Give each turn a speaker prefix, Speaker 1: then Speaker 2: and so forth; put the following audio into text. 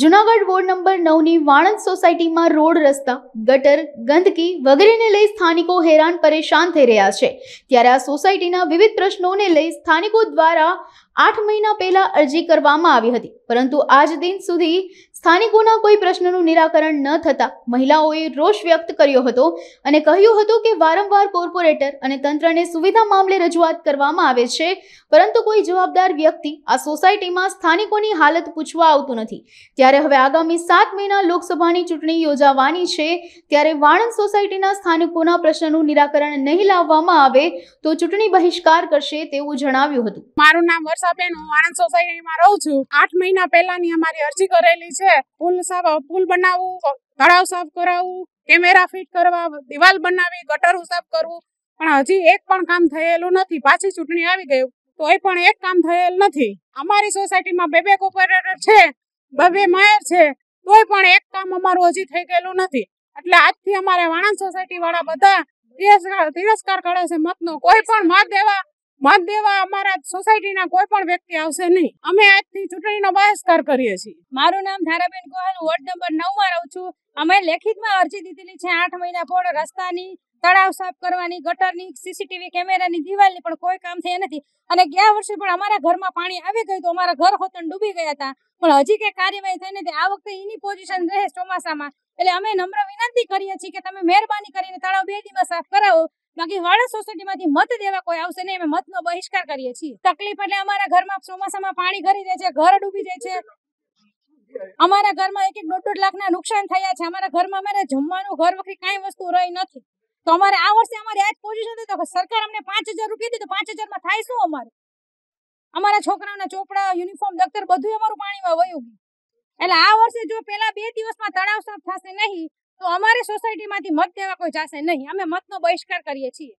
Speaker 1: Junagadh ward number નવની વાણંદ સોસાયટીમાં road રસ્તા ગટર ગંદકી વગેરેને લઈ સ્થાનિકો હેરાન પરેશાન થઈ રહ્યા છે ત્યારે આ સોસાયટીના વિવિધ પ્રશ્નોને લઈ સ્થાનિકો દ્વારા આઠ મહિના પહેલા અરજી કરવામાં આવી હતી પરંતુ આજ દિન સુધી સ્થાનિકોના કોઈ પ્રશ્નનું નિરાકરણ ન થતા મહિલાઓએ રોષ વ્યક્ત કર્યો હતો અને કહ્યું હતું કે વારંવાર કોર્પોરેટર અને તંત્રને સુવિધા મામલે રજૂઆત કરવામાં આવે છે પરંતુ કોઈ જવાબદાર વ્યક્તિ આ સોસાયટીમાં સ્થાનિકોની હાલત પૂછવા આવતું નથી ત્યારે હવે આગામી સાત મહિના લોકસભાની ચૂંટણી યોજાવાની છે ત્યારે વાણંદ સોસાયટીના સ્થાનિકોના પ્રશ્નનું નિરાકરણ નહીં લાવવામાં આવે તો ચૂંટણી બહિષ્કાર કરશે તેવું જણાવ્યું હતું મારું નામ આશાબેન આણંદ
Speaker 2: સોસાયટીમાં
Speaker 1: રહું છું આઠ મહિના પહેલાની અમારી અરજી કરેલી
Speaker 2: છે પુલ સાફ પુલ બનાવવું તળાવ સાફ કરાવવું કેમેરા ફિટ કરવા દિવાલ બનાવી ગટર સાફ કરવું પણ હજી એક પણ કામ થયેલું નથી પાછી ચૂંટણી આવી ગઈ તોય પણ એક કામ થયેલ નથી અમારી સોસાયટીમાં બે બે કોપરેટર છે બબે માયર છે તોય પણ એક કામ અમારું હજી થઈ ગયેલું નથી એટલે આજથી અમારે વાણંદ સોસાયટી વાળા બધા તિરસ્કાર કરે છે મતનો કોઈ પણ મત દેવા મત દેવા અમારા
Speaker 3: સોસાયટીના કોઈ પણ વ્યક્તિ આવશે નહીં અમે આજથી ચૂંટણીનો બહિષ્કાર કરીએ છીએ મારું નામ ધારાબેન ગોહલ વોર્ડ નંબર નવ માં રહું છું અમે લેખિતમાં અરજી દીધેલી છે આઠ મહિના પૂર્ણ રસ્તાની તળાવ સાફ કરવાની ગટરની સીસીટીવી કેમેરાની દિવાલની પણ કોઈ કામ થયા નથી અને ગયા વર્ષે પણ અમારા ઘરમાં પાણી આવી ગયું તો અમારા ઘર હોતન ડૂબી ગયા હતા પણ હજી કે કાર્યવાહી થઈ નથી આ વખતે એની પોઝિશન રહે ચોમાસામાં એટલે અમે નમ્ર વિનંતી કરીએ છીએ કે તમે મહેરબાની કરીને તળાવ બે દિવસ સાફ કરાવો બાકી વાળા સોસાયટીમાંથી મત દેવા કોઈ આવશે નહીં અમે મતનો બહિષ્કાર કરીએ છીએ તકલીફ એટલે અમારા ઘરમાં ચોમાસામાં પાણી ઘરી જાય છે ઘર ડૂબી જાય છે અમારા ઘરમાં એક એક દોઢ દોઢ લાખના નુકસાન થયા છે અમારા ઘરમાં અમારે જમવાનું ઘર વખરી કાંઈ વસ્તુ રહી નથી તો અમારે આ વર્ષે અમારે આજ પોઝિશન હતી તો સરકાર અમને પાંચ હજાર રૂપિયા દીધું પાંચ હજારમાં થાય શું અમારે અમારા છોકરાઓના ચોપડા યુનિફોર્મ દફતર બધું અમારું પાણીમાં વયું ગયું એટલે આ વર્ષે જો પેલા બે દિવસમાં તળાવ સાફ થશે નહીં તો અમારી સોસાયટીમાંથી મત દેવા કોઈ જશે નહીં અમે મતનો બહિષ્કાર કરીએ છીએ